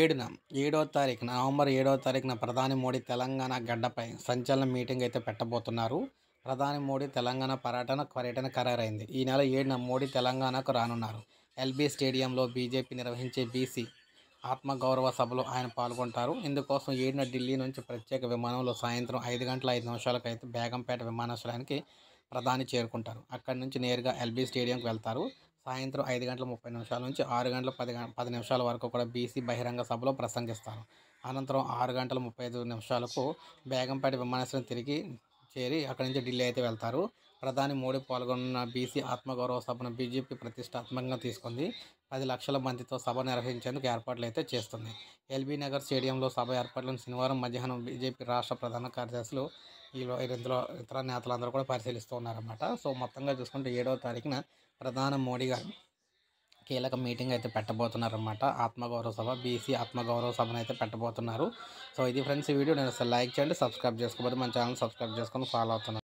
ఏడున ఏడవ తారీఖున నవంబర్ ఏడవ తారీఖున ప్రధాని మోడీ తెలంగాణ గడ్డపై సంచలన మీటింగ్ అయితే పెట్టబోతున్నారు ప్రధాని మోడీ తెలంగాణ పర్యటన పర్యటన ఖరారైంది ఈ నెల ఏడున మోడీ తెలంగాణకు రానున్నారు ఎల్బీ స్టేడియంలో బీజేపీ నిర్వహించే బీసీ ఆత్మగౌరవ సభలో ఆయన పాల్గొంటారు ఇందుకోసం ఏడున ఢిల్లీ నుంచి ప్రత్యేక విమానంలో సాయంత్రం ఐదు గంటల ఐదు నిమిషాలకు అయితే బేగంపేట విమానాశ్రయానికి ప్రధాని చేరుకుంటారు అక్కడి నుంచి నేరుగా ఎల్బీ స్టేడియంకి వెళ్తారు సాయంత్రం ఐదు గంటల ముప్పై నిమిషాల నుంచి ఆరు గంటల పది పది నిమిషాల వరకు కూడా బీసీ బహిరంగ సభలో ప్రసంగిస్తారు అనంతరం ఆరు గంటల ముప్పై ఐదు నిమిషాలకు బేగంపేట విమానాశ్రయం తిరిగి చేరి అక్కడి నుంచి ఢిల్లీ అయితే వెళ్తారు ప్రధాని మోడీ పాల్గొన్న బీసీ ఆత్మగౌరవ సభను బీజేపీ ప్రతిష్టాత్మకంగా తీసుకుంది పది లక్షల మందితో సభ నిర్వహించేందుకు ఏర్పాట్లు అయితే చేస్తుంది ఎల్బీ నగర్ స్టేడియంలో సభ ఏర్పాట్లను శనివారం మధ్యాహ్నం బీజేపీ రాష్ట్ర ప్రధాన కార్యదర్శులు ఇందులో ఇతర నేతలందరూ కూడా పరిశీలిస్తూ ఉన్నారన్నమాట సో మొత్తంగా చూసుకుంటే ఏడవ తారీఖున ప్రధాని మోడీ గారు కీలక మీటింగ్ అయితే పెట్టబోతున్నారు అనమాట ఆత్మగౌరవ సభ బీసీ ఆత్మగౌరవ సభను అయితే పెట్టబోతున్నారు సో ఇది ఫ్రెండ్స్ ఈ వీడియో నేను లైక్ చేయండి సబ్స్క్రైబ్ చేసుకోబోతే మన ఛానల్ సబ్స్క్రైబ్ చేసుకొని ఫాలో అవుతున్నాను